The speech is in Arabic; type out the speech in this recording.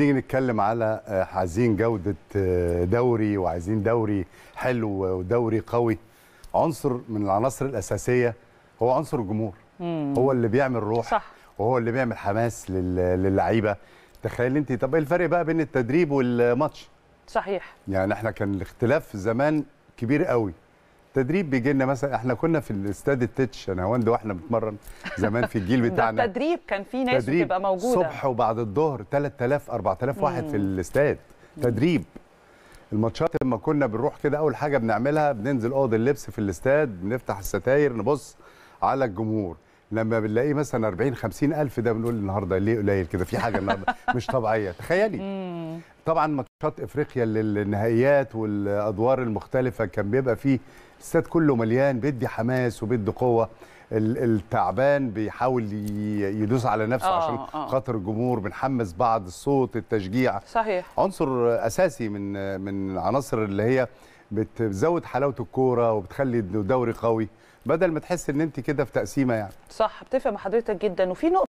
نيجي نتكلم على آه، عايزين جوده آه، دوري وعايزين دوري حلو ودوري قوي عنصر من العناصر الاساسيه هو عنصر الجمهور مم. هو اللي بيعمل روح صح. وهو اللي بيعمل حماس للعيبه تخيل انت طب ايه الفرق بقى بين التدريب والماتش صحيح يعني احنا كان الاختلاف زمان كبير قوي تدريب بيجي لنا مثلا احنا كنا في الاستاد التتش انا واند واحنا بنتمرن زمان في الجيل بتاعنا التدريب تدريب كان في ناس بتبقى موجوده الصبح وبعد الظهر 3000 4000 واحد في الاستاد تدريب الماتشات لما كنا بنروح كده اول حاجه بنعملها بننزل اوض اللبس في الاستاد بنفتح الستاير نبص على الجمهور لما بنلاقيه مثلا 40 50 الف ده بنقول النهارده ليه قليل كده في حاجه النهارده مش طبيعيه تخيلي طبعا ماتشات افريقيا للنهائيات والادوار المختلفه كان بيبقى فيه الاستاد كله مليان بيدي حماس وبيدي قوه التعبان بيحاول يدوس على نفسه آه عشان آه. خاطر الجمهور بنحمس بعض الصوت التشجيع صحيح عنصر اساسي من من عناصر اللي هي بتزود حلاوه الكوره وبتخلي الدوري قوي بدل ما تحس ان انت كده في تقسيمه يعني صح بتفهم حضرتك جدا وفي نقطه